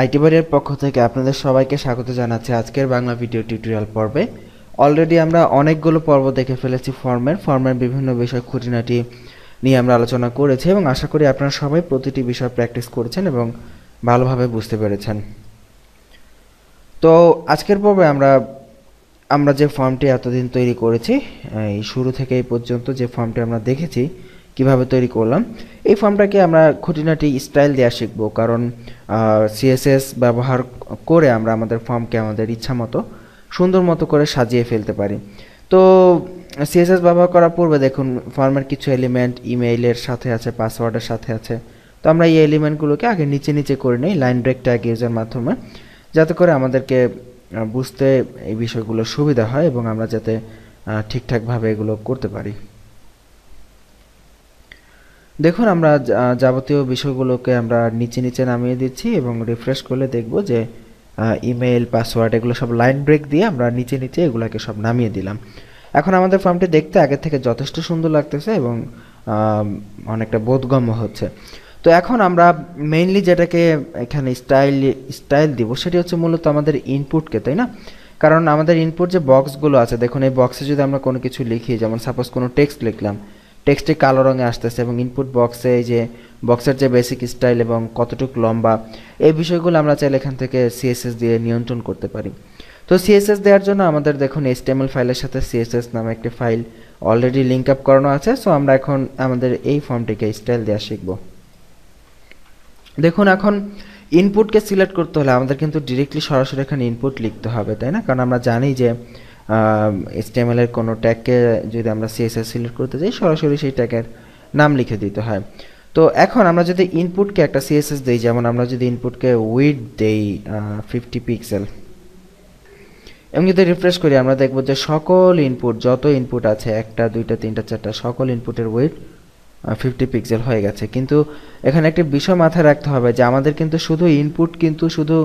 IT বাড়ির পক্ষ থেকে আপনাদের সবাইকে স্বাগত জানাচ্ছি আজকের বাংলা ভিডিও টিউটোরিয়াল পর্বে অলরেডি আমরা অনেকগুলো পর্ব দেখে ফেলেছি ফর্মের ফর্মের বিভিন্ন বিষয় খুঁটিনাটি নিয়ে আমরা আলোচনা করেছি এবং আশা করি আপনারা সবাই প্রতিটি বিষয় প্র্যাকটিস করেছেন এবং ভালোভাবে বুঝতে পেরেছেন তো আজকের পর্বে আমরা আমরা যে ফর্মটি এতদিন তৈরি করেছি এই শুরু থেকে এই পর্যন্ত যে ফর্মটি আমরা দেখেছি কিভাবে তৈরি করলাম এই ফর্মটাকে আমরা খুঁটিনাটি স্টাইল দেওয়া শিখবো কারণ সিএসএস ব্যবহার করে আমরা আমাদের ফর্মকে আমাদের ইচ্ছা মতো সুন্দর মতো করে সাজিয়ে ফেলতে পারি তো সিএসএস ব্যবহার করার পূর্বে দেখুন ফর্মের কিছু এলিমেন্ট ইমেইলের সাথে আছে পাসওয়ার্ডের সাথে আছে তো আমরা এই এলিমেন্টগুলোকে আগে নিচে নিচে করে নিই লাইন ব্রেক ট্যাগ ইউজের মাধ্যমে যাতে করে আমাদেরকে বুঝতে এই বিষয়গুলো সুবিধা হয় এবং আমরা যাতে ঠিকঠাকভাবে এগুলো করতে পারি দেখুন আমরা যাবতীয় বিষয়গুলোকে আমরা নিচে নিচে নামিয়ে দিচ্ছি এবং রিফ্রেশ করলে দেখব যে ইমেল পাসওয়ার্ড এগুলো সব লাইন ব্রেক দিয়ে আমরা নিচে নিচে এগুলোকে সব নামিয়ে দিলাম এখন আমাদের ফর্মটি দেখতে আগে থেকে যথেষ্ট সুন্দর লাগতেছে এবং অনেকটা বোধগম্য হচ্ছে তো এখন আমরা মেইনলি যেটাকে এখানে স্টাইল স্টাইল দিব সেটি হচ্ছে মূলত আমাদের ইনপুটকে তাই না কারণ আমাদের ইনপুট যে বক্সগুলো আছে দেখুন এই বক্সে যদি আমরা কোনো কিছু লিখি যেমন সাপোজ কোনো টেক্সট লিখলাম টেক্সটটি কালো রঙে আসতেছে এবং ইনপুট বক্সে এই যে বক্সের যে বেসিক স্টাইল এবং কতটুকু লম্বা এই বিষয়গুলো আমরা চাইলে এখান থেকে সিএসএস দিয়ে নিয়ন্ত্রণ করতে পারি তো সিএসএস দেওয়ার জন্য আমাদের দেখুন এইচটিএমএল ফাইলের সাথে সিএসএস নামে একটি ফাইল অলরেডি লিঙ্ক আপ করানো আছে সো আমরা এখন আমাদের এই ফর্মটিকে স্টাইল দেওয়া শিখব দেখুন এখন ইনপুটকে সিলেক্ট করতে হলে আমাদের কিন্তু ডিরেক্টলি সরাসরি এখানে ইনপুট লিখতে হবে তাই না কারণ আমরা জানি যে এর কোনো ট্যাগকে যদি আমরা সিএসএস সিলেক্ট করতে যাই সরাসরি সেই ট্যাগের নাম লিখে দিতে হয় তো এখন আমরা যদি ইনপুটকে একটা সিএসএস দিই যেমন আমরা যদি ইনপুটকে উইড দেই ফিফটি পিক্সেল এবং যদি রিফ্রেশ করি আমরা দেখব যে সকল ইনপুট যত ইনপুট আছে একটা দুইটা তিনটা চারটা সকল ইনপুটের ওয়েট ফিফটি পিক্সেল হয়ে গেছে কিন্তু এখানে একটি বিষয় মাথায় রাখতে হবে যে আমাদের কিন্তু শুধু ইনপুট কিন্তু শুধু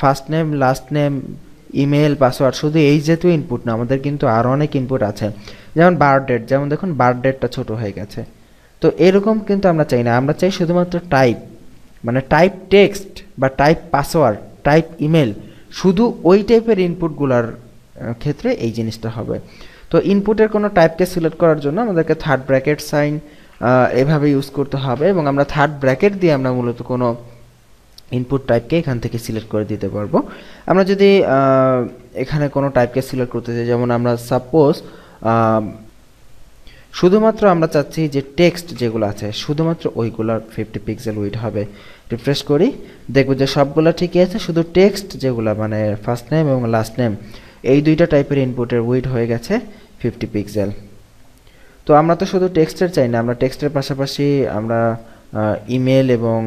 first name last name email password শুধু এই যেহেতু ইনপুট না আমাদের কিন্তু আরও অনেক ইনপুট আছে যেমন বার ডেট যেমন দেখুন বার ডেটটা ছোটো হয়ে গেছে তো এরকম কিন্তু আমরা চাই না আমরা চাই শুধুমাত্র টাইপ মানে টাইপ টেক্সট বা টাইপ পাসওয়ার্ড টাইপ ইমেল শুধু ওই টাইপের ইনপুটগুলোর ক্ষেত্রে এই জিনিসটা হবে তো ইনপুটের কোনো টাইপকে সিলেক্ট করার জন্য আমাদেরকে থার্ড ব্র্যাকেট সাইন এভাবে ইউজ করতে হবে এবং আমরা থার্ড ব্র্যাকেট দিয়ে আমরা মূলত কোনো ইনপুট টাইপকে এখান থেকে সিলেক্ট করে দিতে পারবো আমরা যদি এখানে কোনো টাইপকে সিলেক্ট করতে চাই যেমন আমরা সাপোজ শুধুমাত্র আমরা চাচ্ছি যে টেক্সট যেগুলো আছে শুধুমাত্র ওইগুলোর ফিফটি পিক্সেল উইট হবে রিফ্রেশ করি দেখবো যে সবগুলো ঠিকই আছে শুধু টেক্সট যেগুলো মানে ফার্স্ট নেম এবং লাস্ট নেম এই দুইটা টাইপের ইনপুটের উইট হয়ে গেছে ফিফটি পিক্সেল তো আমরা তো শুধু টেক্সটের চাই না আমরা টেক্সটের পাশাপাশি আমরা ইমেল এবং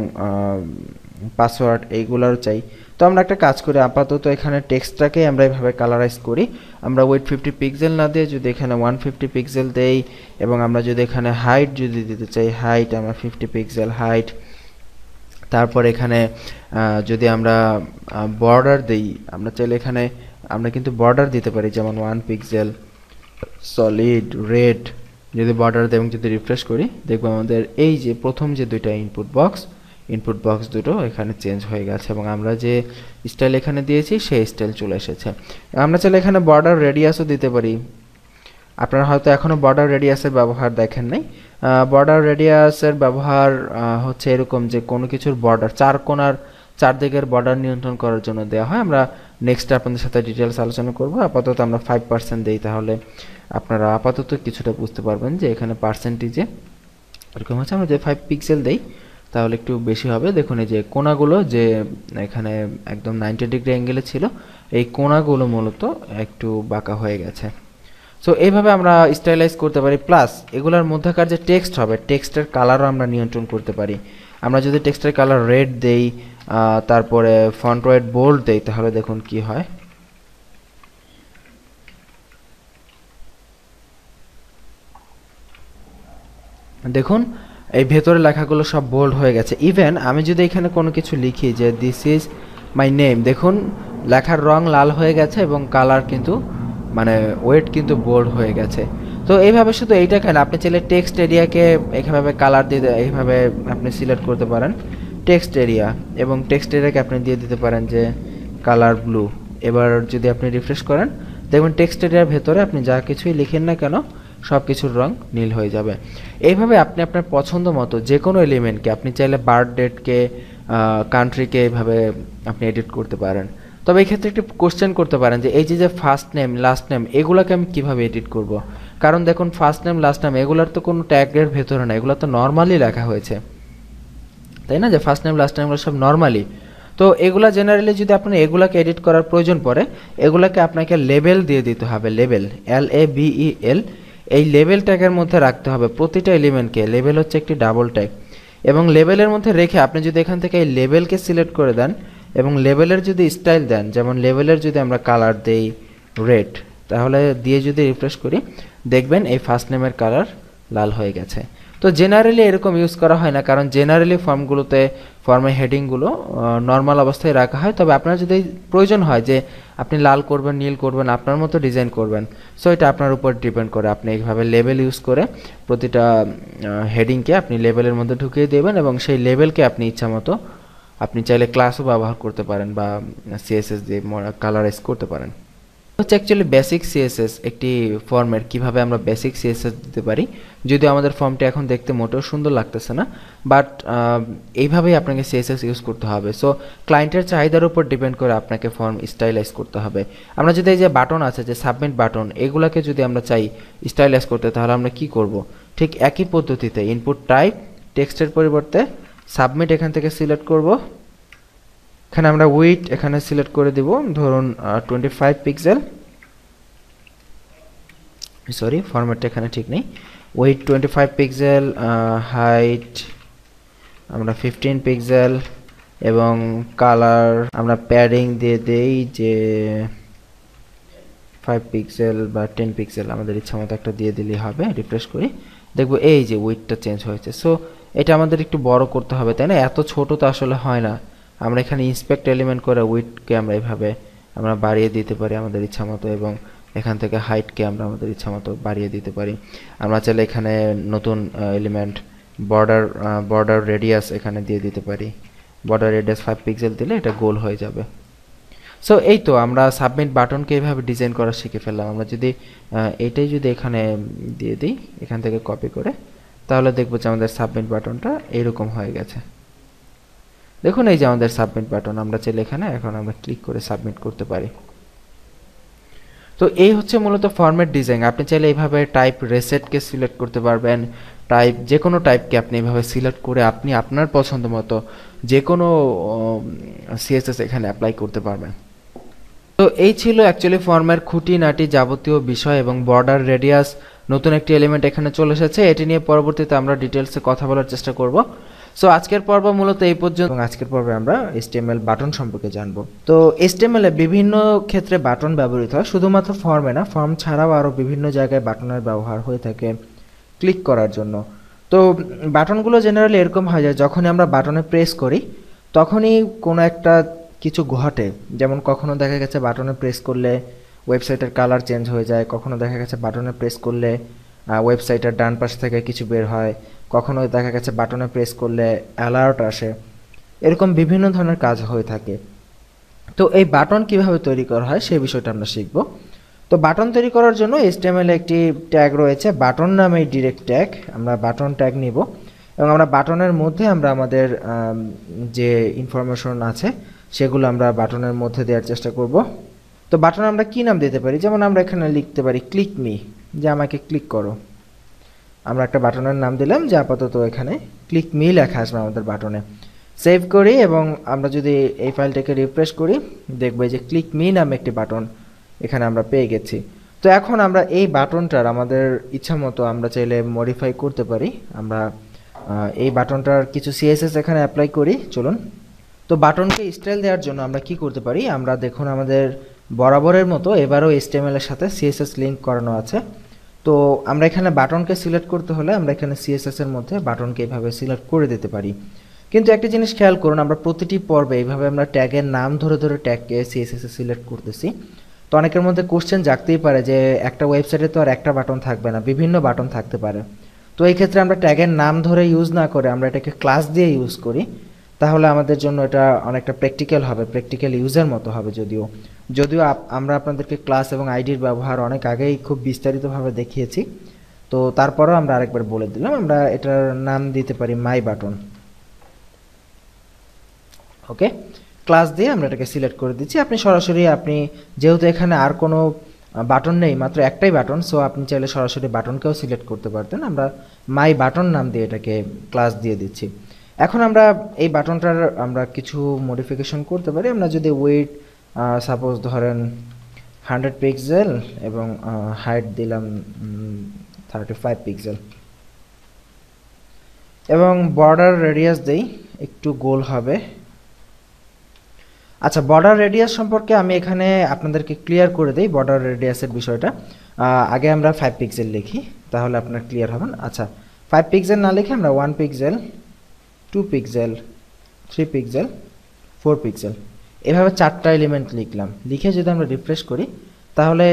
পাসওয়ার্ড এইগুলোরও চাই তো আমরা একটা কাজ করি আপাতত এখানে টেক্সটটাকে আমরা এভাবে কালারাইজ করি আমরা ওয়েট ফিফটি পিক্সেল না দিয়ে যদি এখানে ওয়ান ফিফটি পিক্সেল দেই এবং আমরা যদি এখানে হাইট যদি দিতে চাই হাইট আমরা ফিফটি পিক্সেল হাইট তারপর এখানে যদি আমরা বর্ডার দিই আমরা চাইলে এখানে আমরা কিন্তু বর্ডার দিতে পারি যেমন ওয়ান পিক্সেল সলিড রেড যদি বর্ডার দেয় এবং যদি রিফ্রেশ করি দেখবো আমাদের এই যে প্রথম যে দুইটা ইনপুট বক্স ইনপুট বক্স দুটো এখানে চেঞ্জ হয়ে গেছে এবং আমরা যে স্টাইল এখানে দিয়েছি সেই স্টাইল চলে এসেছে আমরা চাইলে এখানে বর্ডার রেডিয়াসও দিতে পারি আপনারা হয়তো এখনও বর্ডার রেডিয়াসের ব্যবহার দেখেন নাই বর্ডার রেডিয়াসের ব্যবহার হচ্ছে এরকম যে কোনো কিছুর বর্ডার চার কোনার চারদিকের বর্ডার নিয়ন্ত্রণ করার জন্য দেওয়া হয় আমরা নেক্সট আপনাদের সাথে ডিটেলস আলোচনা করব আপাতত আমরা ফাইভ পার্সেন্ট দিই তাহলে আপনারা আপাতত কিছুটা বুঝতে পারবেন যে এখানে পার্সেন্টেজে এরকম হচ্ছে আমরা যে ফাইভ পিক্সেল দিই তাহলে একটু বেশি হবে দেখুন এই যে কোনাগুলো যে এখানে একদম নাইনটি ডিগ্রি অ্যাঙ্গেলে ছিল এই কোনাগুলো মূলত একটু বাঁকা হয়ে গেছে সো এইভাবে আমরা স্টাইলাইজ করতে পারি প্লাস এগুলোর মধ্যেকার যে টেক্সট হবে টেক্সটের কালারও আমরা নিয়ন্ত্রণ করতে পারি আমরা যদি টেক্সটের কালার রেড দেই তারপরে ফ্রন্ট ওয়েড বোল্ড দেই তাহলে দেখুন কি হয় দেখুন এই ভেতরে লেখাগুলো সব বোল্ড হয়ে গেছে ইভেন আমি যদি এখানে কোনো কিছু লিখি যে দিস ইজ মাই নেম দেখুন লেখার রং লাল হয়ে গেছে এবং কালার কিন্তু মানে ওয়েট কিন্তু বোল্ড হয়ে গেছে তো এইভাবে শুধু এইটা কেন আপনি চাইলে টেক্সট এরিয়াকে এইভাবে কালার দিয়ে এইভাবে আপনি সিলেক্ট করতে পারেন টেক্সট এরিয়া এবং টেক্সট এরিয়াকে আপনি দিয়ে দিতে পারেন যে কালার ব্লু এবার যদি আপনি রিফ্রেশ করেন দেখবেন টেক্সট এরিয়ার ভেতরে আপনি যা কিছুই লিখেন না কেন সব কিছুর রং নীল হয়ে যাবে এইভাবে আপনি আপনার পছন্দ মতো যে কোনো এলিমেন্টকে আপনি চাইলে বার্থ ডেটকে কান্ট্রিকে এইভাবে আপনি এডিট করতে পারেন তবে এই ক্ষেত্রে একটি কোশ্চেন করতে পারেন যে এই যে যে ফার্স্ট নেম লাস্ট নেম এগুলোকে আমি কিভাবে এডিট করব। কারণ দেখুন ফার্স্ট নেম লাস্ট নেম এগুলোর তো কোনো ট্যাগের ভেতরে না এগুলো তো নর্মালি লেখা হয়েছে তাই না যে ফার্স্ট নেম লাস্ট নেমগুলো সব নর্মালি তো এগুলো জেনারেলি যদি আপনি এগুলাকে এডিট করার প্রয়োজন পড়ে এগুলাকে আপনাকে লেবেল দিয়ে দিতে হবে লেবেল এল এ বিই এল এই লেভেল ট্যাগের মধ্যে রাখতে হবে প্রতিটা এলিমেন্টকে লেভেল হচ্ছে একটি ডাবল ট্যাগ এবং লেভেলের মধ্যে রেখে আপনি যদি এখান থেকে এই লেভেলকে সিলেক্ট করে দেন এবং লেভেলের যদি স্টাইল দেন যেমন লেভেলের যদি আমরা কালার দেই রেড তাহলে দিয়ে যদি রিফ্রেশ করি দেখবেন এই ফার্স্ট নেমের কালার লাল হয়ে গেছে তো জেনারেলি এরকম ইউজ করা হয় না কারণ জেনারেলি ফর্মগুলোতে ফর্মে হেডিংগুলো নর্মাল অবস্থায় রাখা হয় তবে আপনার যদি প্রয়োজন হয় যে আপনি লাল করবেন নীল করবেন আপনার মতো ডিজাইন করবেন সো এটা আপনার উপর ডিপেন্ড করে আপনি এইভাবে লেবেল ইউজ করে প্রতিটা হেডিংকে আপনি লেবেলের মধ্যে ঢুকিয়ে দেবেন এবং সেই লেবেলকে আপনি ইচ্ছা মতো আপনি চাইলে ক্লাসও ব্যবহার করতে পারেন বা সিএসএস দিয়ে কালারাইজ করতে পারেন হচ্ছে অ্যাকচুয়ালি বেসিক সিএসএস একটি ফর্মের কিভাবে আমরা বেসিক সিএসএস দিতে পারি যদিও আমাদের ফর্মটা এখন দেখতে মোটেও সুন্দর লাগতেছে না বাট এইভাবেই আপনাকে সিএসএস ইউজ করতে হবে সো ক্লায়েন্টের চাহিদার উপর ডিপেন্ড করে আপনাকে ফর্ম স্টাইলাইজ করতে হবে আমরা যদি এই যে বাটন আছে যে সাবমিট বাটন এগুলাকে যদি আমরা চাই স্টাইলাইজ করতে তাহলে আমরা কি করব ঠিক একই পদ্ধতিতে ইনপুট টাইপ টেক্সটের পরিবর্তে সাবমিট এখান থেকে সিলেক্ট করব এখানে আমরা উইথ এখানে সিলেক্ট করে দিব ধরুন টোয়েন্টি ফাইভ পিক্সেল সরি ফরম্যাটটা এখানে ঠিক নেই width twenty five pixel height আমরা ফিফটিন পিক্সেল এবং কালার আমরা প্যাডিং দিয়ে দেই যে ফাইভ পিক্সেল বা টেন পিক্সেল আমাদের ইচ্ছা মতো একটা দিয়ে দিলেই হবে রিফ্রেশ করি দেখবো এই যে উইথটা চেঞ্জ হয়েছে সো এটা আমাদের একটু বড় করতে হবে তাই না এত ছোট তো আসলে হয় না আমরা এখানে ইন্সপেক্ট এলিমেন্ট করে উইথকে আমরা এভাবে আমরা বাড়িয়ে দিতে পারি আমাদের ইচ্ছা মতো এবং এখান থেকে হাইটকে আমরা আমাদের ইচ্ছা মতো বাড়িয়ে দিতে পারি আমরা চাইলে এখানে নতুন এলিমেন্ট বর্ডার বর্ডার রেডিয়াস এখানে দিয়ে দিতে পারি বর্ডার রেডিয়াস ফাইভ পিক্সেল দিলে এটা গোল হয়ে যাবে সো এই তো আমরা সাবমিট বাটনকে এইভাবে ডিজাইন করা শিখে ফেললাম আমরা যদি এটাই যদি এখানে দিয়ে দিই এখান থেকে কপি করে তাহলে দেখবো যে আমাদের সাবমিট বাটনটা এরকম হয়ে গেছে দেখুন এই যে আমাদের সাবমিট বাটন আমরা চাইলে এখানে এখন আমরা ক্লিক করে সাবমিট করতে পারি তো এই হচ্ছে মূলত ফর্মেট ডিজাইন আপনি চাইলে এইভাবে টাইপ রেসেটকে সিলেক্ট করতে পারবেন টাইপ যে কোনো টাইপকে আপনি এইভাবে সিলেক্ট করে আপনি আপনার পছন্দ মতো যে কোনো সিএসএস এখানে অ্যাপ্লাই করতে পারবেন তো এই ছিল অ্যাকচুয়ালি ফর্মের খুঁটিনাটি যাবতীয় বিষয় এবং বর্ডার রেডিয়াস নতুন একটি এলিমেন্ট এখানে চলে এসেছে এটি নিয়ে পরবর্তীতে আমরা ডিটেলসে কথা বলার চেষ্টা করব সো আজকের পর্ব মূলত এই পর্যন্ত আজকের পর্বে আমরা এসটিএমএল বাটন সম্পর্কে জানবো তো এসটিএমএল এ বিভিন্ন ক্ষেত্রে বাটন ব্যবহৃত হয় শুধুমাত্র ফর্মে না ফর্ম ছাড়াও আরও বিভিন্ন জায়গায় বাটনের ব্যবহার হয়ে থাকে ক্লিক করার জন্য তো বাটনগুলো জেনারেলি এরকম হয় যায় যখনই আমরা বাটনে প্রেস করি তখনই কোনো একটা কিছু ঘটে যেমন কখনো দেখা গেছে বাটনে প্রেস করলে ওয়েবসাইটের কালার চেঞ্জ হয়ে যায় কখনো দেখা গেছে বাটনে প্রেস করলে ওয়েবসাইটের ডান পাশ থেকে কিছু বের হয় কখনো দেখা গেছে বাটনে প্রেস করলে অ্যালার্ট আসে এরকম বিভিন্ন ধরনের কাজ হয়ে থাকে তো এই বাটন কিভাবে তৈরি করা হয় সেই বিষয়টা আমরা শিখব তো বাটন তৈরি করার জন্য এসটিএমএল একটি ট্যাগ রয়েছে বাটন নামে ডিরেক্ট ট্যাগ আমরা বাটন ট্যাগ নিব এবং আমরা বাটনের মধ্যে আমরা আমাদের যে ইনফরমেশন আছে সেগুলো আমরা বাটনের মধ্যে দেওয়ার চেষ্টা করব তো বাটন আমরা কি নাম দিতে পারি যেমন আমরা এখানে লিখতে পারি ক্লিক মি যে আমাকে ক্লিক করো আমরা একটা বাটনের নাম দিলাম যে আপাতত এখানে ক্লিক মি লেখা আসবে আমাদের বাটনে সেভ করি এবং আমরা যদি এই ফাইলটাকে রিফ্রেশ করি দেখবে যে ক্লিক মি নামে একটি বাটন এখানে আমরা পেয়ে গেছি তো এখন আমরা এই বাটনটার আমাদের ইচ্ছা মতো আমরা চাইলে মডিফাই করতে পারি আমরা এই বাটনটার কিছু সিএসএস এখানে অ্যাপ্লাই করি চলুন তো বাটনকে স্টাইল দেওয়ার জন্য আমরা কি করতে পারি আমরা দেখুন আমাদের বরাবরের মতো এবারও এসটিএমএল সাথে সিএসএস লিঙ্ক করানো আছে তো আমরা এখানে বাটনকে সিলেক্ট করতে হলে আমরা এখানে সিএসএস এর মধ্যে বাটনকে এইভাবে সিলেক্ট করে দিতে পারি কিন্তু একটা জিনিস খেয়াল করুন আমরা প্রতিটি পর্বে এইভাবে আমরা ট্যাগের নাম ধরে ধরে ট্যাগকে এ সিলেক্ট করতেছি তো অনেকের মধ্যে কোশ্চেন জাগতেই পারে যে একটা ওয়েবসাইটে তো আর একটা বাটন থাকবে না বিভিন্ন বাটন থাকতে পারে তো এই ক্ষেত্রে আমরা ট্যাগের নাম ধরে ইউজ না করে আমরা এটাকে ক্লাস দিয়ে ইউজ করি তাহলে আমাদের জন্য এটা অনেকটা প্র্যাকটিক্যাল হবে প্র্যাকটিক্যাল ইউজের মতো হবে যদিও যদিও আমরা আপনাদেরকে ক্লাস এবং আইডির ব্যবহার অনেক আগেই খুব বিস্তারিতভাবে দেখিয়েছি তো তারপরও আমরা আরেকবার বলে দিলাম আমরা এটার নাম দিতে পারি মাই বাটন ওকে ক্লাস দিয়ে আমরা এটাকে সিলেক্ট করে দিচ্ছি আপনি সরাসরি আপনি যেহেতু এখানে আর কোনো বাটন নেই মাত্র একটাই বাটন সো আপনি চাইলে সরাসরি বাটনকেও সিলেক্ট করতে পারতেন আমরা মাই বাটন নাম দিয়ে এটাকে ক্লাস দিয়ে দিচ্ছি এখন আমরা এই বাটনটার আমরা কিছু মডিফিকেশন করতে পারি আমরা যদি ওয়েট সাপোজ ধরেন হান্ড্রেড পিক্সেল এবং হাইট দিলাম থার্টি ফাইভ পিক্সেল এবং বর্ডার রেডিয়াস দেই একটু গোল হবে আচ্ছা বর্ডার রেডিয়াস সম্পর্কে আমি এখানে আপনাদেরকে ক্লিয়ার করে দিই বর্ডার রেডিয়াসের বিষয়টা আগে আমরা ফাইভ পিক্সেল লিখি তাহলে আপনার ক্লিয়ার হবেন আচ্ছা ফাইভ পিক্সেল না লিখে আমরা one pixel two pixel three pixel four pixel এভাবে চারটা এলিমেন্ট লিখলাম লিখে যদি আমরা রিফ্রেশ করি তাহলে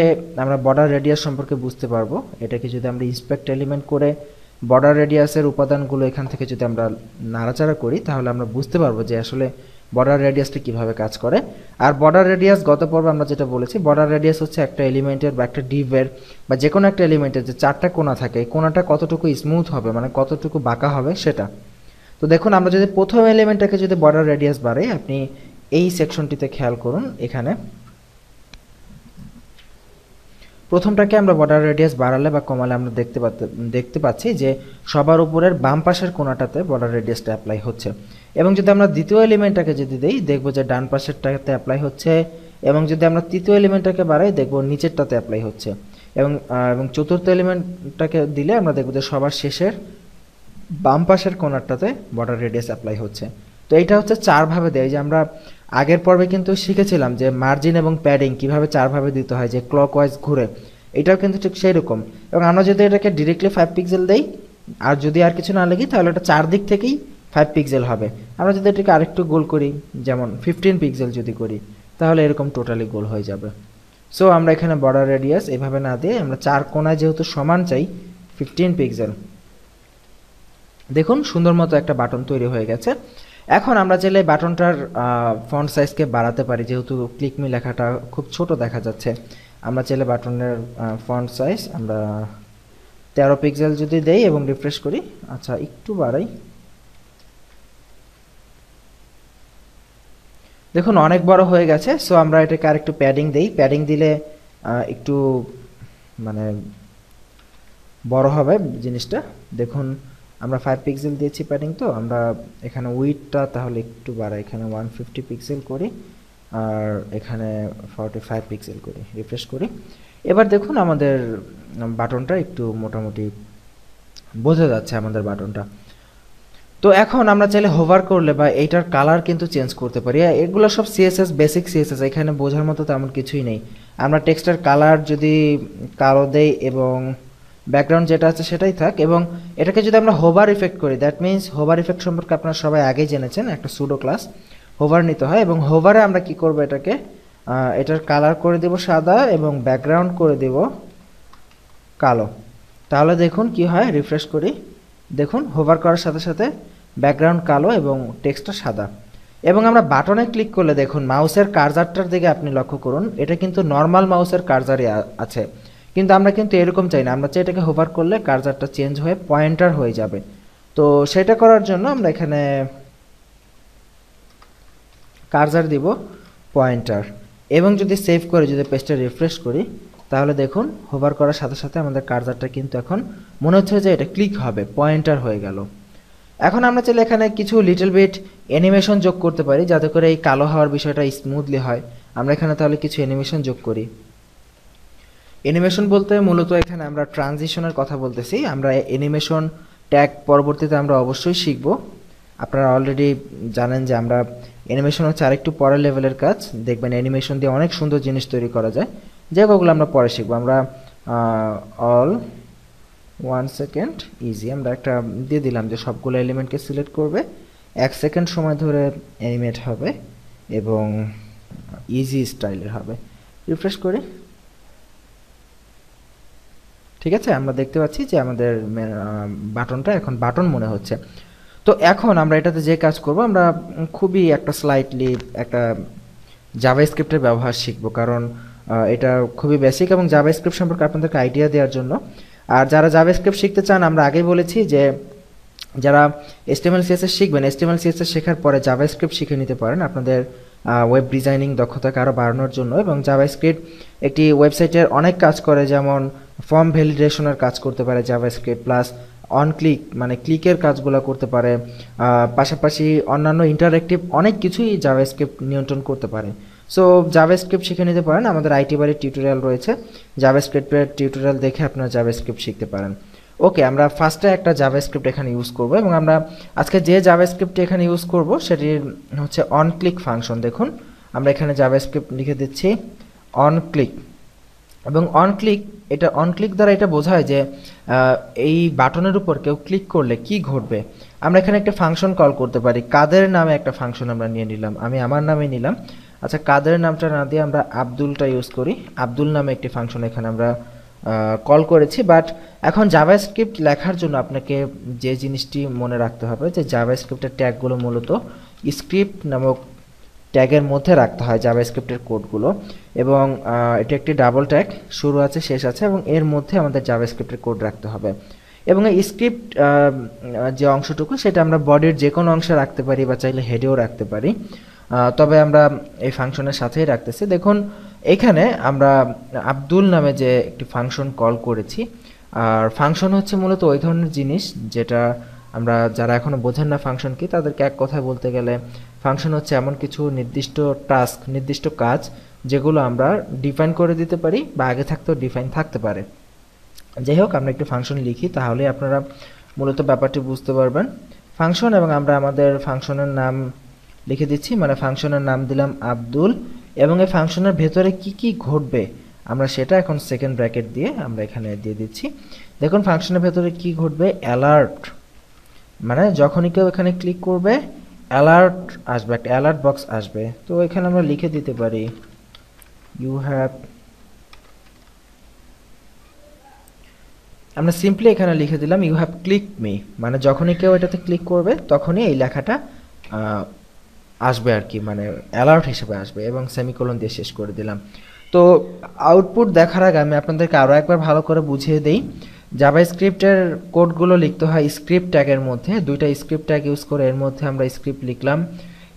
আমরা বর্ডার রেডিয়াস সম্পর্কে বুঝতে পারবো এটাকে যদি আমরা ইন্সপেক্ট এলিমেন্ট করে বর্ডার রেডিয়াসের উপাদানগুলো এখান থেকে যদি আমরা নাড়াচাড়া করি তাহলে আমরা বুঝতে পারবো যে আসলে বর্ডার রেডিয়াসটা কীভাবে কাজ করে আর বর্ডার রেডিয়াস গত পর্বে আমরা যেটা বলেছি বর্ডার রেডিয়াস হচ্ছে একটা এলিমেন্টের বা একটা ডিভের বা যে কোনো একটা এলিমেন্টের যে চারটা কোনা থাকে কোনাটা কতটুকু স্মুথ হবে মানে কতটুকু বাঁকা হবে সেটা তো দেখুন আমরা যদি প্রথম এলিমেন্টটাকে যদি বর্ডার রেডিয়াস বাড়ে আপনি এই সেকশনটিতে খেয়াল করুন এখানে প্রথমটাকে আমরা বর্ডার রেডিয়াস বাড়ালে বা কমালে আমরা দেখতে দেখতে পাচ্ছি যে সবার উপরের বাম পাশের কোনাটাতে বর্ডার রেডিয়াসটা অ্যাপ্লাই হচ্ছে এবং যদি আমরা দ্বিতীয় এলিমেন্টটাকে যদি দিই দেখব যে ডান পাশেরটাতে অ্যাপ্লাই হচ্ছে এবং যদি আমরা তৃতীয় এলিমেন্টটাকে বাড়াই দেখব নিচেরটাতে অ্যাপ্লাই হচ্ছে এবং এবং চতুর্থ এলিমেন্টটাকে দিলে আমরা দেখব যে সবার শেষের বাম পাশের কোনারটাতে বর্ডার রেডিয়াস অ্যাপ্লাই হচ্ছে তো এইটা হচ্ছে চারভাবে দেয় যে আমরা আগের পর্বে কিন্তু শিখেছিলাম যে মার্জিন এবং প্যাডিং কিভাবে চারভাবে দিতে হয় যে ক্লক ওয়াইজ ঘুরে এটাও কিন্তু ঠিক সেই রকম এবং আমরা যদি এটাকে ডিরেক্টলি ফাইভ পিক্সেল দেই আর যদি আর কিছু না লাগি তাহলে এটা চারদিক থেকেই ফাইভ পিক্সেল হবে আমরা যদি এটাকে আরেকটু গোল করি যেমন ফিফটিন পিক্সেল যদি করি তাহলে এরকম টোটালি গোল হয়ে যাবে সো আমরা এখানে বর্ডার রেডিয়াস এভাবে না দিয়ে আমরা চার কোনায় যেহেতু সমান চাই ফিফটিন পিক্সেল দেখুন সুন্দর মতো একটা বাটন তৈরি হয়ে গেছে এখন আমরা চাইলে বাটনটার ফন্ট সাইজকে বাড়াতে পারি যেহেতু ক্লিক মি লেখাটা খুব ছোট দেখা যাচ্ছে আমরা চাইলে বাটনের ফন্ট সাইজ আমরা তেরো পিক্সেল যদি দেই এবং রিফ্রেশ করি আচ্ছা একটু বাড়াই দেখুন অনেক বড় হয়ে গেছে সো আমরা এটাকে আর একটু প্যাডিং দিই প্যাডিং দিলে একটু মানে বড় হবে জিনিসটা দেখুন আমরা ফাইভ পিক্সেল দিয়েছি প্যাডিং তো আমরা এখানে উইথটা তাহলে একটু বাড়াই এখানে ওয়ান ফিফটি পিক্সেল করি আর এখানে ফর্টি ফাইভ পিক্সেল করি রিফ্রেশ করি এবার দেখুন আমাদের বাটনটা একটু মোটামুটি বোঝা যাচ্ছে আমাদের বাটনটা তো এখন আমরা চাইলে হোভার করলে বা এইটার কালার কিন্তু চেঞ্জ করতে পারি এগুলো সব সিএসএস বেসিক সিএসএস এখানে বোঝার মতো তেমন কিছুই নেই আমরা টেক্সটার কালার যদি কালো দেই এবং ব্যাকগ্রাউন্ড যেটা আছে সেটাই থাক এবং এটাকে যদি আমরা হোভার ইফেক্ট করি দ্যাট মিনস হোভার ইফেক্ট সম্পর্কে আপনারা সবাই আগেই জেনেছেন একটা সুডো ক্লাস হোভার নিতে হয় এবং হোভারে আমরা কি করব এটাকে এটার কালার করে দেব সাদা এবং ব্যাকগ্রাউন্ড করে দেব কালো তাহলে দেখুন কি হয় রিফ্রেশ করি দেখুন হোভার করার সাথে সাথে ব্যাকগ্রাউন্ড কালো এবং টেক্সটটা সাদা এবং আমরা বাটনে ক্লিক করলে দেখুন মাউসের কার্জারটার দিকে আপনি লক্ষ্য করুন এটা কিন্তু নর্মাল মাউসের কার্জারই আছে কিন্তু আমরা কিন্তু এরকম চাই না আমরা চাই এটাকে হোভার করলে কার্জারটা চেঞ্জ হয়ে পয়েন্টার হয়ে যাবে তো সেটা করার জন্য আমরা এখানে কার্জার দিব পয়েন্টার এবং যদি সেভ করে যদি পেজটা রিফ্রেশ করি তাহলে দেখুন হোভার করার সাথে সাথে আমাদের কার্জারটা কিন্তু এখন মনে হচ্ছে যে এটা ক্লিক হবে পয়েন্টার হয়ে গেল এখন আমরা চাইলে এখানে কিছু লিটল বিট অ্যানিমেশন যোগ করতে পারি যাতে করে এই কালো হওয়ার বিষয়টা স্মুথলি হয় আমরা এখানে তাহলে কিছু অ্যানিমেশন যোগ করি অ্যানিমেশন বলতে মূলত এখানে আমরা ট্রানজিশনের কথা বলতেছি আমরা অ্যানিমেশন ট্যাগ পরবর্তীতে আমরা অবশ্যই শিখব আপনারা অলরেডি জানেন যে আমরা অ্যানিমেশন হচ্ছে আরেকটু পরের লেভেলের কাজ দেখবেন অ্যানিমেশন দিয়ে অনেক সুন্দর জিনিস তৈরি করা যায় যে ওগুলো আমরা পরে শিখবো আমরা অল ওয়ান সেকেন্ড ইজি আমরা একটা দিয়ে দিলাম যে সবগুলো এলিমেন্টকে সিলেক্ট করবে এক সেকেন্ড সময় ধরে অ্যানিমেট হবে এবং ইজি স্টাইলের হবে রিফ্রেশ করি ঠিক আছে আমরা দেখতে পাচ্ছি যে আমাদের বাটনটা এখন বাটন মনে হচ্ছে তো এখন আমরা এটাতে যে কাজ করব আমরা খুবই একটা স্লাইটলি একটা জাভা স্ক্রিপ্টের ব্যবহার শিখব কারণ এটা খুবই বেসিক এবং জাভা স্ক্রিপ্ট সম্পর্কে আপনাদেরকে আইডিয়া দেওয়ার জন্য আর যারা জাভা স্ক্রিপ্ট শিখতে চান আমরা আগেই বলেছি যে যারা এস্টিমেল সিএসএস শিখবেন এস্টিমেল সিএসএস শেখার পরে জাভা স্ক্রিপ্ট শিখে নিতে পারেন আপনাদের ওয়েব ডিজাইনিং দক্ষতাকে আরও বাড়ানোর জন্য এবং জাভাস্ক্রিপ্ট একটি ওয়েবসাইটের অনেক কাজ করে যেমন ফর্ম ভ্যালিডেশনের কাজ করতে পারে জাভাস্ক্রিপ্ট প্লাস অন ক্লিক মানে ক্লিকের কাজগুলো করতে পারে পাশাপাশি অন্যান্য ইন্টারেক্টিভ অনেক কিছুই জাভাস্ক্রিপ্ট নিয়ন্ত্রণ করতে পারে সো জাভাস্ক্রিপ্ট শিখে নিতে পারেন আমাদের আইটি বাড়ির টিউটোরিয়াল রয়েছে জাভাস্ক্রিপ্টের টিউটোরিয়াল দেখে আপনারা জাভাস্ক্রিপ্ট শিখতে পারেন ওকে আমরা ফার্স্টে একটা জাভা স্ক্রিপ্ট এখানে ইউজ করব এবং আমরা আজকে যে জাভা স্ক্রিপ্টটি এখানে ইউজ করব সেটি হচ্ছে অন ক্লিক ফাংশন দেখুন আমরা এখানে জাভা স্ক্রিপ্ট লিখে দিচ্ছি অন ক্লিক এবং অন ক্লিক এটা অন ক্লিক দ্বারা এটা বোঝায় যে এই বাটনের উপর কেউ ক্লিক করলে কি ঘটবে আমরা এখানে একটা ফাংশন কল করতে পারি কাদের নামে একটা ফাংশন আমরা নিয়ে নিলাম আমি আমার নামে নিলাম আচ্ছা কাদের নামটা না দিয়ে আমরা আব্দুলটা ইউজ করি আব্দুল নামে একটি ফাংশন এখানে আমরা কল করেছি বাট এখন জাভাস্ক্রিপ্ট লেখার জন্য আপনাকে যে জিনিসটি মনে রাখতে হবে যে জাভাস্ক্রিপ্টের ট্যাগগুলো মূলত স্ক্রিপ্ট নামক ট্যাগের মধ্যে রাখতে হয় জাভাস্ক্রিপ্টের কোডগুলো এবং এটা একটি ডাবল ট্যাগ শুরু আছে শেষ আছে এবং এর মধ্যে আমাদের জাভাস্ক্রিপ্টের কোড রাখতে হবে এবং এই স্ক্রিপ্ট যে অংশটুকু সেটা আমরা বডির যে কোনো অংশে রাখতে পারি বা চাইলে হেডেও রাখতে পারি তবে আমরা এই ফাংশনের সাথেই রাখতেছি দেখুন এখানে আমরা আব্দুল নামে যে একটি ফাংশন কল করেছি আর ফাংশন হচ্ছে মূলত ওই ধরনের জিনিস যেটা আমরা যারা এখনও বোঝেন না ফাংশন কি তাদেরকে এক কথায় বলতে গেলে ফাংশন হচ্ছে এমন কিছু নির্দিষ্ট টাস্ক নির্দিষ্ট কাজ যেগুলো আমরা ডিফাইন করে দিতে পারি বা আগে থাকতেও ডিফাইন থাকতে পারে যাই হোক আমরা একটি ফাংশন লিখি তাহলে আপনারা মূলত ব্যাপারটি বুঝতে পারবেন ফাংশন এবং আমরা আমাদের ফাংশনের নাম লিখে দিচ্ছি মানে ফাংশনের নাম দিলাম আব্দুল এবং এই ফাংশনের ভেতরে কি কি ঘটবে আমরা সেটা এখন সেকেন্ড ব্র্যাকেট দিয়ে আমরা এখানে দিয়ে দিচ্ছি দেখুন ফাংশনের ভেতরে কি ঘটবে অ্যালার্ট মানে যখনই কেউ এখানে ক্লিক করবে অ্যালার্ট আসবে একটা অ্যালার্ট বক্স আসবে তো এখানে আমরা লিখে দিতে পারি ইউ হ্যাভ আমরা সিম্পলি এখানে লিখে দিলাম ইউ হ্যাভ ক্লিক মি মানে যখনই কেউ এটাতে ক্লিক করবে তখনই এই লেখাটা আসবে আর কি মানে অ্যালার্ট হিসেবে আসবে এবং সেমিকোলন দিয়ে শেষ করে দিলাম তো আউটপুট দেখার আগে আমি আপনাদেরকে আরও একবার ভালো করে বুঝিয়ে দিই জাভা স্ক্রিপ্টের কোডগুলো লিখতে হয় স্ক্রিপ্ট ট্যাগের মধ্যে দুইটা স্ক্রিপ্ট ট্যাগ ইউজ করে এর মধ্যে আমরা স্ক্রিপ্ট লিখলাম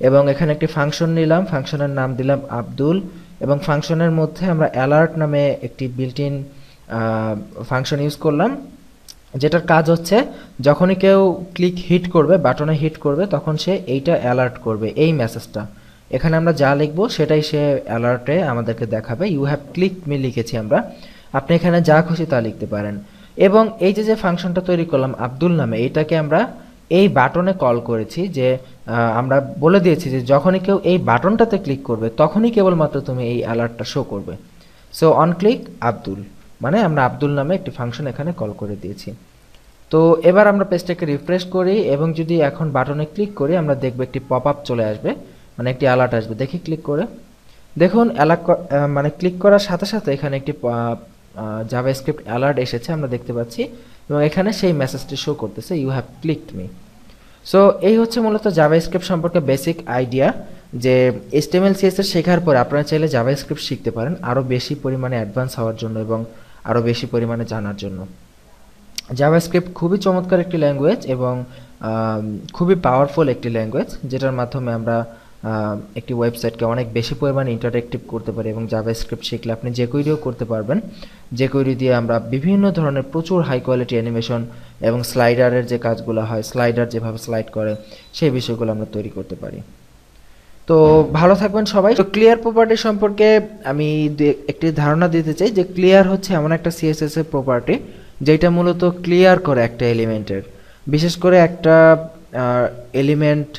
এবং এখানে একটি ফাংশন নিলাম ফাংশনের নাম দিলাম আব্দুল এবং ফাংশনের মধ্যে আমরা অ্যালার্ট নামে একটি বিল্ট ইন ফাংশন ইউজ করলাম যেটার কাজ হচ্ছে যখনই কেউ ক্লিক হিট করবে বাটনে হিট করবে তখন সে এইটা অ্যালার্ট করবে এই মেসেজটা এখানে আমরা যা লিখব সেটাই সে অ্যালার্টে আমাদেরকে দেখাবে ইউ হ্যাভ ক্লিক মি লিখেছি আমরা আপনি এখানে যা খুশি তা লিখতে পারেন এবং এই যে যে ফাংশনটা তৈরি করলাম আব্দুল নামে এটাকে আমরা এই বাটনে কল করেছি যে আমরা বলে দিয়েছি যে যখনই কেউ এই বাটনটাতে ক্লিক করবে তখনই কেবলমাত্র তুমি এই অ্যালার্টটা শো করবে সো অন ক্লিক আব্দুল মানে আমরা আব্দুল নামে একটি ফাংশন এখানে কল করে দিয়েছি তো এবার আমরা পেজটাকে রিফ্রেশ করি এবং যদি এখন বাটনে ক্লিক করি আমরা দেখব একটি পপ আপ চলে আসবে মানে একটি অ্যালার্ট আসবে দেখি ক্লিক করে দেখুন অ্যালার্ট মানে ক্লিক করার সাথে সাথে এখানে একটি জাভাস্ক্রিপ্ট অ্যালার্ট এসেছে আমরা দেখতে পাচ্ছি এবং এখানে সেই মেসেজটি শো করতেছে you have clicked me so এই হচ্ছে মূলত জাভাস্ক্রিপ্ট সম্পর্কে বেসিক আইডিয়া যে এসটিএমএল সিএসএস শেখার পর আপনারা চাইলে জাভা স্ক্রিপ্ট শিখতে পারেন আরও বেশি পরিমাণে অ্যাডভান্স হওয়ার জন্য এবং আরও বেশি পরিমাণে জানার জন্য জাভাস্ক্রিপ্ট খুবই চমৎকার একটি ল্যাঙ্গুয়েজ এবং খুবই পাওয়ারফুল একটি ল্যাঙ্গুয়েজ যেটার মাধ্যমে আমরা একটি ওয়েবসাইটকে অনেক বেশি পরিমাণে ইন্টারেক্টিভ করতে পারি এবং জাভাস্ক্রিপ্ট শিখলে আপনি যে কুইরিও করতে পারবেন যে কুইরি দিয়ে আমরা বিভিন্ন ধরনের প্রচুর হাই কোয়ালিটি অ্যানিমেশন এবং স্লাইডারের যে কাজগুলো হয় স্লাইডার যেভাবে স্লাইড করে সেই বিষয়গুলো আমরা তৈরি করতে পারি তো ভালো থাকবেন সবাই তো ক্লিয়ার প্রপার্টি সম্পর্কে আমি একটি ধারণা দিতে চাই যে ক্লিয়ার হচ্ছে এমন একটা সিএসএস এর প্রপার্টি যেটা মূলত ক্লিয়ার করে একটা এলিমেন্টের বিশেষ করে একটা এলিমেন্ট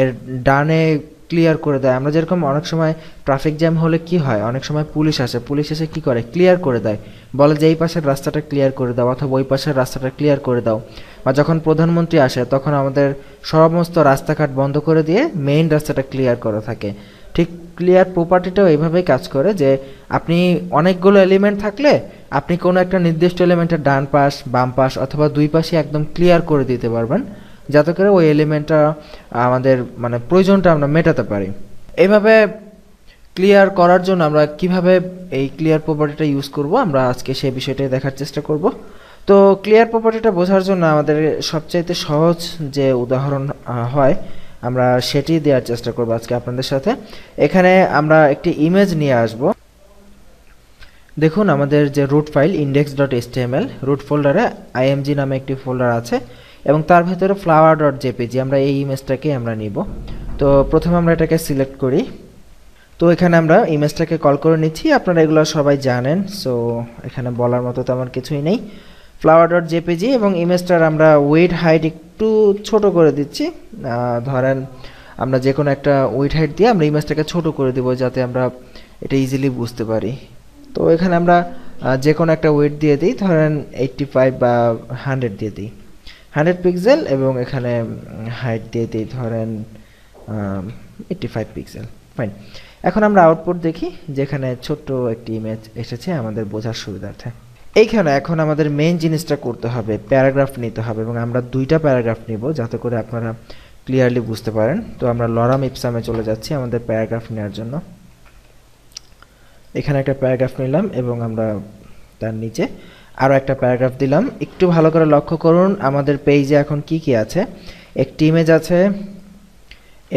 এর ডানে ক্লিয়ার করে দেয় আমরা যেরকম অনেক সময় ট্রাফিক জ্যাম হলে কি হয় অনেক সময় পুলিশ আসে পুলিশ এসে কি করে ক্লিয়ার করে দেয় বলে যে এই পাশের রাস্তাটা ক্লিয়ার করে দাও অথবা ওই পাশের রাস্তাটা ক্লিয়ার করে দাও বা যখন প্রধানমন্ত্রী আসে তখন আমাদের সমস্ত রাস্তাঘাট বন্ধ করে দিয়ে মেইন রাস্তাটা ক্লিয়ার করা থাকে ঠিক ক্লিয়ার প্রপার্টিটাও এইভাবেই কাজ করে যে আপনি অনেকগুলো এলিমেন্ট থাকলে আপনি কোনো একটা নির্দিষ্ট এলিমেন্টের ডান পাশ বাম পাশ অথবা দুই পাশে একদম ক্লিয়ার করে দিতে পারবেন যাতে করে ওই এলিমেন্টটা আমাদের মানে প্রয়োজনটা আমরা মেটাতে পারি এইভাবে ক্লিয়ার করার জন্য আমরা কিভাবে এই ক্লিয়ার প্রপার্টিটা ইউজ করব আমরা আজকে সেই বিষয়টাই দেখার চেষ্টা করব তো ক্লিয়ার প্রপার্টিটা বোঝার জন্য আমাদের সবচাইতে সহজ যে উদাহরণ হয় আমরা সেটি দেওয়ার চেষ্টা করব আজকে আপনাদের সাথে এখানে আমরা একটি ইমেজ নিয়ে আসব দেখুন আমাদের যে root file index dot S root ফোল্ডারে আইএমজি নামে একটি ফোল্ডার আছে এবং তার ভেতরে ফ্লাওয়ার ডট জেপিজি আমরা এই ইমেজটাকে আমরা নিব তো প্রথমে আমরা এটাকে সিলেক্ট করি তো এখানে আমরা ইমেজটাকে কল করে নিচ্ছি আপনারা এগুলো সবাই জানেন সো এখানে বলার মতো তেমন কিছুই নেই ফ্লাওয়ার ডট জেপিজি এবং ইমেজটার আমরা ওয়েট হাইট একটু ছোট করে দিচ্ছি ধরেন আমরা যে কোনো একটা ওয়েট হাইট দিয়ে আমরা ইমেজটাকে ছোট করে দেবো যাতে আমরা এটা ইজিলি বুঝতে পারি তো এখানে আমরা যে কোনো একটা ওয়েট দিয়ে দিই ধরেন এইট্টি ফাইভ বা হান্ড্রেড দিয়ে দিই হান্ড্রেড পিক্সেল এবং এখানে হাইট দিয়ে দিই ধরেন এইটটি ফাইভ পিক্সেল ফাইন এখন আমরা আউটপুট দেখি যেখানে ছোট্ট একটি ইমেজ এসেছে আমাদের বোঝার সুবিধার্থে এইখানে এখন আমাদের মেন জিনিসটা করতে হবে প্যারাগ্রাফ নিতে হবে এবং আমরা দুইটা প্যারাগ্রাফ নিব যাতে করে আপনারা ক্লিয়ারলি বুঝতে পারেন তো আমরা লরাম ইপসামে চলে যাচ্ছি আমাদের প্যারাগ্রাফ নেওয়ার জন্য এখানে একটা প্যারাগ্রাফ নিলাম এবং আমরা তার নিচে আরও একটা প্যারাগ্রাফ দিলাম একটু ভালো করে লক্ষ্য করুন আমাদের পেজে এখন কি কি আছে একটি ইমেজ আছে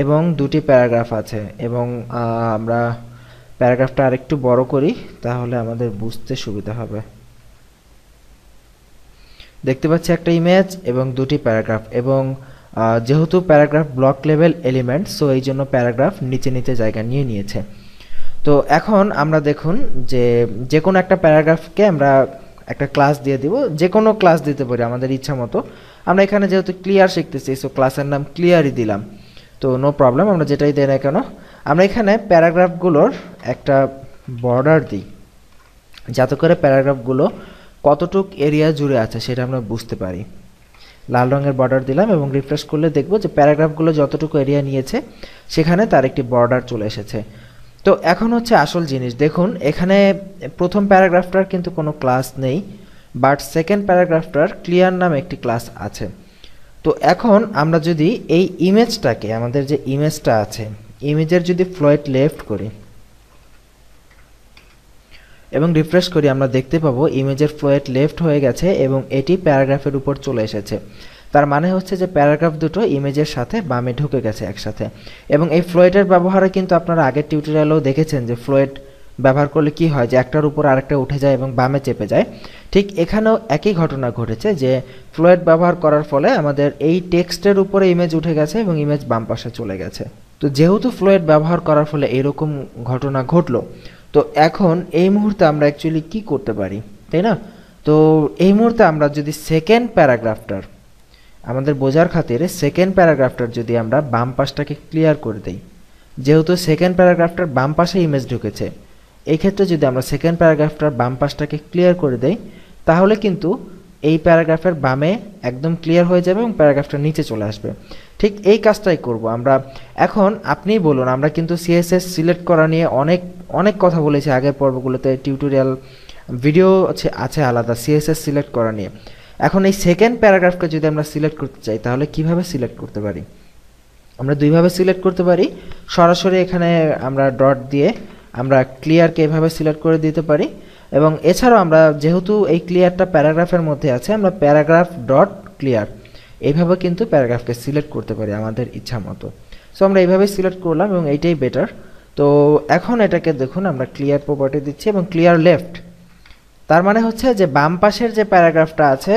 এবং দুটি প্যারাগ্রাফ আছে এবং আমরা প্যারাগ্রাফটা একটু বড় করি তাহলে আমাদের বুঝতে সুবিধা হবে দেখতে পাচ্ছি একটা ইমেজ এবং দুটি প্যারাগ্রাফ এবং যেহেতু paragraph block level element so এই জন্য প্যারাগ্রাফ নিচে নিচে জায়গা নিয়ে নিয়েছে তো এখন আমরা দেখুন যে যে কোনো একটা প্যারাগ্রাফকে আমরা একটা ক্লাস দিয়ে দিব যে কোনো ক্লাস দিতে পারি আমাদের ইচ্ছা মতো আমরা এখানে যেহেতু ক্লিয়ার শিখতেছি সো ক্লাসের নাম ক্লিয়ারই দিলাম তো নো প্রবলেম আমরা যেটাই দিই না কেন আমরা এখানে প্যারাগ্রাফগুলোর একটা বর্ডার দিই যাতে করে প্যারাগ্রাফগুলো কতটুক এরিয়া জুড়ে আছে সেটা আমরা বুঝতে পারি লাল রঙের বর্ডার দিলাম এবং রিফ্রেশ করলে দেখব যে প্যারাগ্রাফগুলো যতটুকু এরিয়া নিয়েছে সেখানে তার একটি বর্ডার চলে এসেছে তো এখন হচ্ছে আসল জিনিস দেখুন এখানে প্রথম প্যারাগ্রাফটার কিন্তু কোনো ক্লাস নেই বাট সেকেন্ড প্যারাগ্রাফটার ক্লিয়ার নামে একটি ক্লাস আছে তো এখন আমরা যদি এই ইমেজটাকে আমাদের যে ইমেজটা আছে ইমেজের যদি ফ্লয়েড লেফট করি এবং রিফ্রেশ করি আমরা দেখতে পাবো ইমেজের ফ্লয়েট লেফট হয়ে গেছে এবং এটি প্যারাগ্রাফের উপর চলে এসেছে তার মানে হচ্ছে যে প্যারাগ্রাফ দুটো ইমেজের সাথে বামে ঢুকে গেছে একসাথে এবং এই ফ্লোয়েটের ব্যবহারে কিন্তু আপনারা আগের টিউটোরিয়ালেও দেখেছেন যে ফ্লোয়েট ব্যবহার করলে কি হয় যে একটার উপর আরেকটা উঠে যায় এবং বামে চেপে যায় ঠিক এখানেও একই ঘটনা ঘটেছে যে ফ্লোয়েট ব্যবহার করার ফলে আমাদের এই টেক্সটের উপরে ইমেজ উঠে গেছে এবং ইমেজ বাম পাশে চলে গেছে তো যেহেতু ফ্লোয়েট ব্যবহার করার ফলে এরকম ঘটনা ঘটলো তো এখন এই মুহূর্তে আমরা অ্যাকচুয়ালি কি করতে পারি তাই না তো এই মুহূর্তে আমরা যদি সেকেন্ড প্যারাগ্রাফটার আমাদের বোঝার খাতিরে সেকেন্ড প্যারাগ্রাফটার যদি আমরা বাম পাশটাকে ক্লিয়ার করে দিই যেহেতু সেকেন্ড প্যারাগ্রাফটার বাম পাশে ইমেজ ঢুকেছে এই ক্ষেত্রে যদি আমরা সেকেন্ড প্যারাগ্রাফটার বাম পাশটাকে ক্লিয়ার করে দেই তাহলে কিন্তু এই প্যারাগ্রাফের বামে একদম ক্লিয়ার হয়ে যাবে এবং প্যারাগ্রাফটা নিচে চলে আসবে ঠিক এই কাজটাই করব আমরা এখন আপনিই বলুন আমরা কিন্তু সিএসএস সিলেক্ট করা নিয়ে অনেক অনেক কথা বলেছি আগের পর্বগুলোতে টিউটোরিয়াল ভিডিও আছে আলাদা সিএসএস সিলেক্ট করা নিয়ে এখন এই সেকেন্ড প্যারাগ্রাফকে যদি আমরা সিলেক্ট করতে চাই তাহলে কিভাবে সিলেক্ট করতে পারি আমরা দুইভাবে সিলেক্ট করতে পারি সরাসরি এখানে আমরা ডট দিয়ে আমরা ক্লিয়ারকে এভাবে সিলেক্ট করে দিতে পারি এবং এছাড়াও আমরা যেহেতু এই ক্লিয়ারটা প্যারাগ্রাফের মধ্যে আছে আমরা প্যারাগ্রাফ ডট ক্লিয়ার এইভাবে কিন্তু প্যারাগ্রাফকে সিলেক্ট করতে পারি আমাদের ইচ্ছা মতো সো আমরা এইভাবে সিলেক্ট করলাম এবং এইটাই বেটার তো এখন এটাকে দেখুন আমরা ক্লিয়ার প্রপার্টি দিচ্ছি এবং ক্লিয়ার লেফট তার মানে হচ্ছে যে বাম পাশের যে প্যারাগ্রাফটা আছে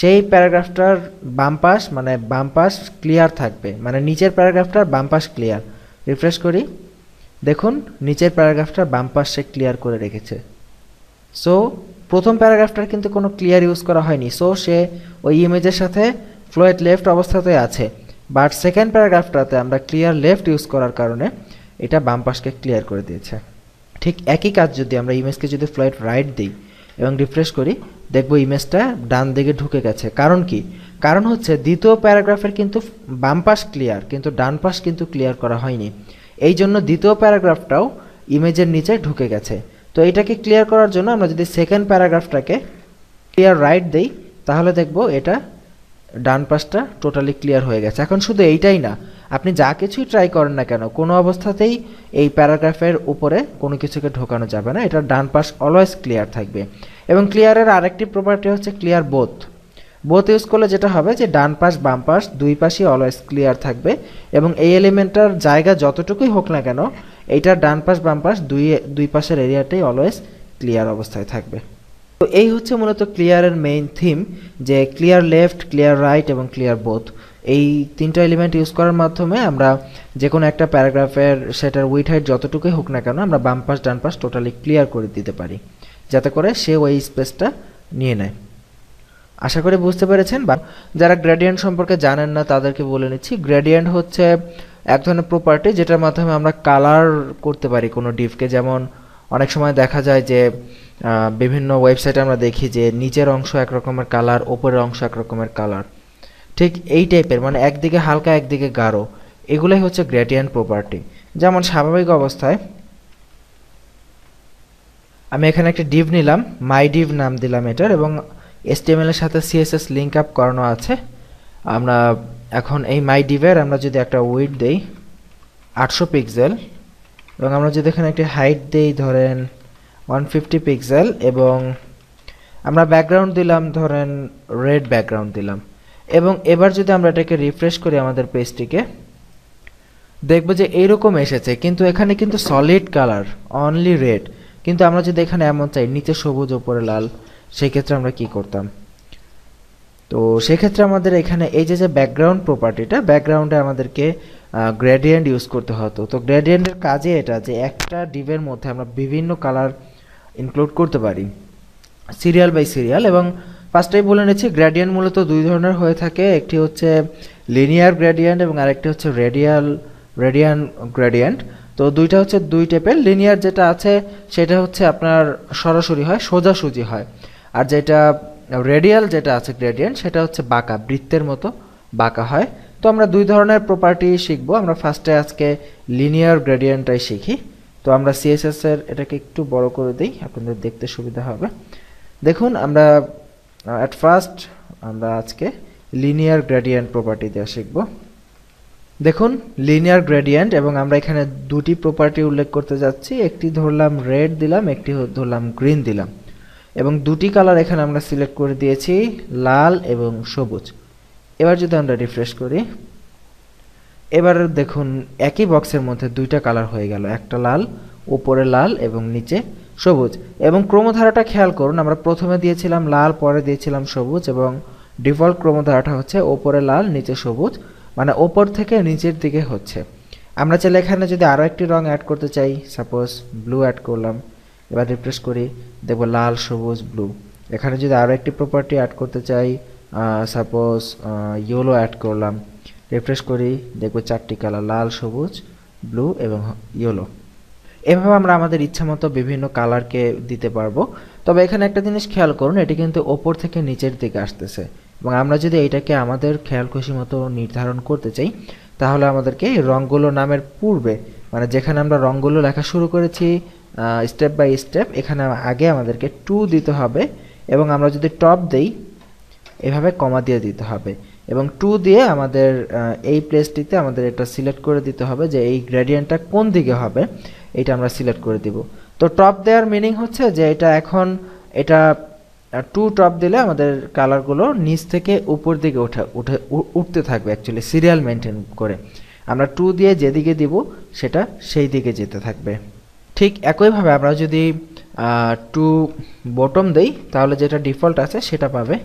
সেই প্যারাগ্রাফটার বাম পাশ মানে বাম পাশ ক্লিয়ার থাকবে মানে নিচের প্যারাগ্রাফটার বাম পাশ ক্লিয়ার রিফ্রেশ করি দেখুন নিচের প্যারাগ্রাফটার বাম পাশ সে ক্লিয়ার করে রেখেছে সো প্রথম প্যারাগ্রাফটার কিন্তু কোনো ক্লিয়ার ইউজ করা হয়নি সো সে ওই ইমেজের সাথে ফ্লোয়েট লেফট অবস্থাতে আছে বাট সেকেন্ড প্যারাগ্রাফটাতে আমরা ক্লিয়ার লেফট ইউজ করার কারণে এটা বাম পাশকে ক্লিয়ার করে দিয়েছে ঠিক একই কাজ যদি আমরা ইমেজকে যদি ফ্লোয়েট রাইট দিই এবং রিফ্রেশ করি দেখব ইমেজটা ডান দিকে ঢুকে গেছে কারণ কি কারণ হচ্ছে দ্বিতীয় প্যারাগ্রাফের কিন্তু বাম পাশ ক্লিয়ার কিন্তু ডান পাশ কিন্তু ক্লিয়ার করা হয়নি এই জন্য দ্বিতীয় প্যারাগ্রাফটাও ইমেজের নিচে ঢুকে গেছে তো এটাকে ক্লিয়ার করার জন্য আমরা যদি সেকেন্ড প্যারাগ্রাফটাকে ক্লিয়ার রাইট দেই তাহলে দেখব এটা ডান পাশটা টোটালি ক্লিয়ার হয়ে গেছে এখন শুধু এইটাই না আপনি যা কিছুই ট্রাই করেন না কেন কোনো অবস্থাতেই এই প্যারাগ্রাফের উপরে কোনো কিছুকে ঢোকানো যাবে না এটা ডান পাশ অলওয়েজ ক্লিয়ার থাকবে এবং ক্লিয়ারের আরেকটি প্রপার্টি হচ্ছে ক্লিয়ার বোথ বোথ ইউজ করলে যেটা হবে যে ডান পাশ বাম পাশ দুই পাশই অলওয়েজ ক্লিয়ার থাকবে এবং এই এলিমেন্টটার জায়গা যতটুকুই হোক না কেন এইটার ডান পাশ বাম পাশ দুই দুই পাশের এরিয়াটাই অলওয়েজ ক্লিয়ার অবস্থায় থাকবে তো এই হচ্ছে মূলত ক্লিয়ারের মেইন থিম যে ক্লিয়ার লেফট ক্লিয়ার রাইট এবং ক্লিয়ার বোথ এই তিনটা এলিমেন্ট ইউজ করার মাধ্যমে আমরা যে কোনো একটা প্যারাগ্রাফের সেটার উইট হাইট যতটুকুই হোক না কেন আমরা বাম পাশ ডান পাশ টোটালি ক্লিয়ার করে দিতে পারি যাতে করে সে ওই স্পেসটা নিয়ে নেয় আশা করি বুঝতে পেরেছেন বা যারা গ্র্যাডিয়েন্ট সম্পর্কে জানেন না তাদেরকে বলে নিচ্ছি গ্র্যাডিয়েন্ট হচ্ছে এক ধরনের প্রপার্টি যেটার মাধ্যমে আমরা কালার করতে পারি কোনো ডিফকে যেমন অনেক সময় দেখা যায় যে বিভিন্ন ওয়েবসাইটে আমরা দেখি যে নিচের অংশ এক রকমের কালার ওপরের অংশ এক রকমের কালার ঠিক এই টাইপের মানে একদিকে হালকা একদিকে গাঢ় এগুলাই হচ্ছে গ্রেডিয়েন্ট প্রপার্টি যেমন স্বাভাবিক অবস্থায় আমি এখানে একটা ডিভ নিলাম মাই ডিভ নাম দিলাম এটার এবং এসটিএমএল এর সাথে সিএসএস লিঙ্ক আপ করানো আছে আমরা এখন এই মাই ডিভের আমরা যদি একটা উইড দেই আটশো পিক্সেল এবং আমরা যদি এখানে একটি হাইট দেই ধরেন ওয়ান ফিফটি পিক্সেল এবং আমরা ব্যাকগ্রাউন্ড দিলাম ধরেন রেড ব্যাকগ্রাউন্ড দিলাম এবং এবার যদি আমরা এটাকে রিফ্রেশ করি আমাদের পেজটিকে দেখবো যে এইরকম এসেছে কিন্তু এখানে কিন্তু সলিড কালার অনলি রেড কিন্তু আমরা যদি এখানে এমন চাই নিচে সবুজ ওপরে লাল সেক্ষেত্রে আমরা কি করতাম তো সেক্ষেত্রে আমাদের এখানে এই যে যে ব্যাকগ্রাউন্ড প্রপার্টিটা ব্যাকগ্রাউন্ডে আমাদেরকে গ্রেডিয়েন্ট ইউজ করতে হতো তো গ্রেডিয়েন্টের কাজে এটা যে একটা ডিভের মধ্যে আমরা বিভিন্ন কালার ইনক্লুড করতে পারি সিরিয়াল বাই সিরিয়াল এবং ফার্স্টেই বলে নিচ্ছি গ্র্যাডিয়েন্ট মূলত দুই ধরনের হয়ে থাকে একটি হচ্ছে লিনিয়ার গ্র্যাডিয়েন্ট এবং আরেকটি হচ্ছে রেডিয়াল রেডিয়ান গ্র্যাডিয়েন্ট তো দুইটা হচ্ছে দুই টাইপের লিনিয়ার যেটা আছে সেটা হচ্ছে আপনার সরাসরি হয় সোজাসুজি হয় আর যেটা রেডিয়াল যেটা আছে গ্র্যাডিয়ান্ট সেটা হচ্ছে বাঁকা বৃত্তের মতো বাঁকা হয় তো আমরা দুই ধরনের প্রপার্টি শিখব আমরা ফার্স্টে আজকে লিনিয়ার গ্র্যাডিয়ান্টটাই শিখি তো আমরা সিএসএস এর এটাকে একটু বড় করে দিই আপনাদের দেখতে সুবিধা হবে দেখুন আমরা অ্যাট ফার্স্ট আমরা আজকে লিনিয়ার গ্রেডিয়েন্ট প্রপার্টি দেওয়া শিখব দেখুন লিনিয়ার গ্রেডিয়েন্ট এবং আমরা এখানে দুটি প্রপার্টি উল্লেখ করতে যাচ্ছি একটি ধরলাম রেড দিলাম একটি ধরলাম গ্রিন দিলাম এবং দুটি কালার এখানে আমরা সিলেক্ট করে দিয়েছি লাল এবং সবুজ এবার যদি আমরা রিফ্রেশ করি এবার দেখুন একই বক্সের মধ্যে দুইটা কালার হয়ে গেল একটা লাল উপরে লাল এবং নিচে সবুজ এবং ক্রমধারাটা খেয়াল করুন আমরা প্রথমে দিয়েছিলাম লাল পরে দিয়েছিলাম সবুজ এবং ডিফল্ট ক্রমধারাটা হচ্ছে ওপরে লাল নিচে সবুজ মানে ওপর থেকে নিচের দিকে হচ্ছে আমরা চাইলে এখানে যদি আরও একটি রং অ্যাড করতে চাই সাপোজ ব্লু অ্যাড করলাম এবার রিফ্রেশ করি দেখব লাল সবুজ ব্লু এখানে যদি আরও একটি প্রপার্টি অ্যাড করতে চাই সাপোজ ইয়েলো অ্যাড করলাম রিফ্রেশ করি দেখব চারটি কালার লাল সবুজ ব্লু এবং ইয়েলো এভাবে আমরা আমাদের ইচ্ছা মতো বিভিন্ন কালারকে দিতে পারবো তবে এখানে একটা জিনিস খেয়াল করুন এটি কিন্তু ওপর থেকে নিচের দিকে আসতেছে এবং আমরা যদি এটাকে আমাদের খেয়াল খুশি মতো নির্ধারণ করতে চাই তাহলে আমাদেরকে রঙগুলো নামের পূর্বে মানে যেখানে আমরা রঙগুলো লেখা শুরু করেছি স্টেপ বাই স্টেপ এখানে আগে আমাদেরকে টু দিতে হবে এবং আমরা যদি টপ দেই এভাবে কমা দিয়ে দিতে হবে এবং টু দিয়ে আমাদের এই প্লেসটিতে আমাদের এটা সিলেক্ট করে দিতে হবে যে এই গ্রেডিয়েন্টটা কোন দিকে হবে এটা আমরা সিলেক্ট করে দিব তো টপ দেওয়ার মিনিং হচ্ছে যে এটা এখন এটা টু টপ দিলে আমাদের কালারগুলো নিচ থেকে উপর দিকে উঠে উঠে উঠতে থাকবে অ্যাকচুয়ালি সিরিয়াল মেনটেন করে আমরা টু দিয়ে যেদিকে দিব সেটা সেই দিকে যেতে থাকবে ঠিক একইভাবে আমরা যদি টু বটম দেই তাহলে যেটা ডিফল্ট আছে সেটা পাবে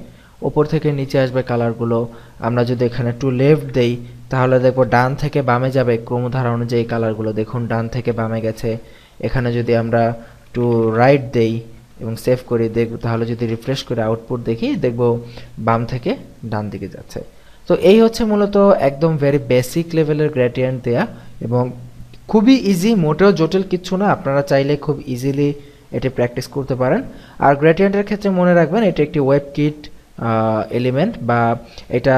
ওপর থেকে নিচে আসবে কালারগুলো আমরা যদি এখানে টু লেফট দেই তাহলে দেখব ডান থেকে বামে যাবে ক্রমধারা অনুযায়ী কালারগুলো দেখুন ডান থেকে বামে গেছে এখানে যদি আমরা টু রাইট দেই এবং সেভ করি দেখ তাহলে যদি রিফ্রেশ করে আউটপুট দেখি দেখব বাম থেকে ডান দিকে যাচ্ছে তো এই হচ্ছে মূলত একদম ভেরি বেসিক লেভেলের গ্রেডিয়েন্ট দেয়া এবং খুবই ইজি মোটেও জটিল কিছু না আপনারা চাইলে খুব ইজিলি এটি প্র্যাকটিস করতে পারেন আর গ্রেডিয়েন্টের ক্ষেত্রে মনে রাখবেন এটি একটি ওয়েব কিট এলিমেন্ট বা এটা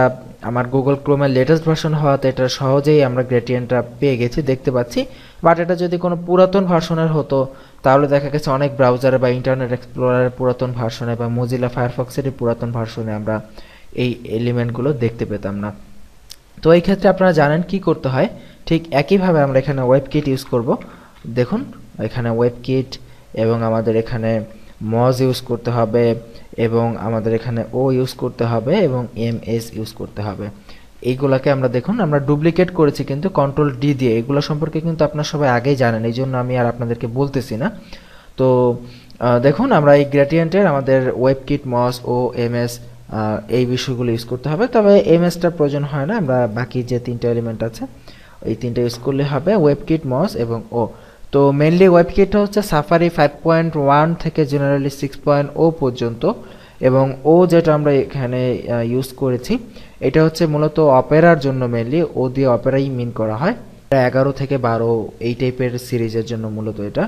আমার গুগল ক্রোমের লেটেস্ট ভার্সন হওয়াতে এটা সহজেই আমরা গ্রেটিয়েন্টটা পেয়ে গেছি দেখতে পাচ্ছি বাট এটা যদি কোনো পুরাতন ভার্সনের হতো তাহলে দেখা গেছে অনেক ব্রাউজারে বা ইন্টারনেট এক্সপ্লোরারের পুরাতন ভার্সনে বা মজিলা ফায়ারফক্সেরই পুরাতন ভার্সনে আমরা এই এলিমেন্টগুলো দেখতে পেতাম না তো এই ক্ষেত্রে আপনারা জানেন কি করতে হয় ঠিক একইভাবে আমরা এখানে ওয়েব কিট ইউজ করব দেখুন এখানে ওয়েব কিট এবং আমাদের এখানে মজ ইউজ করতে হবে এবং আমাদের এখানে ও ইউজ করতে হবে এবং এম এস ইউজ করতে হবে এইগুলাকে আমরা দেখুন আমরা ডুপ্লিকেট করেছি কিন্তু কন্ট্রোল ডি দিয়ে এগুলো সম্পর্কে কিন্তু আপনার সবাই আগেই জানেন এই জন্য আমি আর আপনাদেরকে বলতেছি না তো দেখুন আমরা এই গ্রেডিয়েন্টের আমাদের webkit moz O M S এই বিষয়গুলো ইউজ করতে হবে তবে এম এসটার প্রয়োজন হয় না আমরা বাকি যে তিনটা এলিমেন্ট আছে এই তিনটা ইউজ করলে হবে ওয়েব কিট মস এবং ও তো মেনলি ওয়েব হচ্ছে সাফারি ফাইভ পয়েন্ট ওয়ান থেকে জেনারেলি সিক্স পয়েন্ট ও পর্যন্ত এবং ও যেটা আমরা এখানে ইউজ করেছি এটা হচ্ছে মূলত অপেরার জন্য মেনলি ও দিয়ে অপেরাই মিন করা হয় এগারো থেকে বারো এই টাইপের সিরিজের জন্য মূলত এটা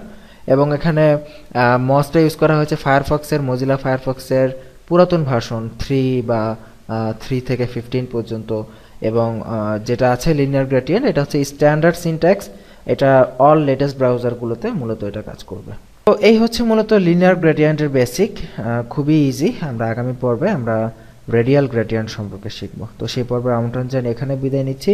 এবং এখানে মসটা ইউজ করা হয়েছে ফায়ারফক্সের মজিলা ফায়ারফক্সের পুরাতন ভার্সন থ্রি বা থ্রি থেকে ফিফটিন পর্যন্ত এবং যেটা আছে লিনিয়ার গ্রেটিয়েন্ট এটা হচ্ছে স্ট্যান্ডার্ড সিনট্যাক্স এটা অল লেটেস্ট ব্রাউজারগুলোতে মূলত এটা কাজ করবে তো এই হচ্ছে মূলত লিনিয়ার গ্রেডিয়েন্টের বেসিক খুবই ইজি আমরা আগামী পর্বে আমরা রেডিয়াল গ্রেডিয়েন্ট সম্পর্কে শিখব তো সেই পর্বে আমন্ত্রণ জানিয়ে এখানে বিদায় নিচ্ছি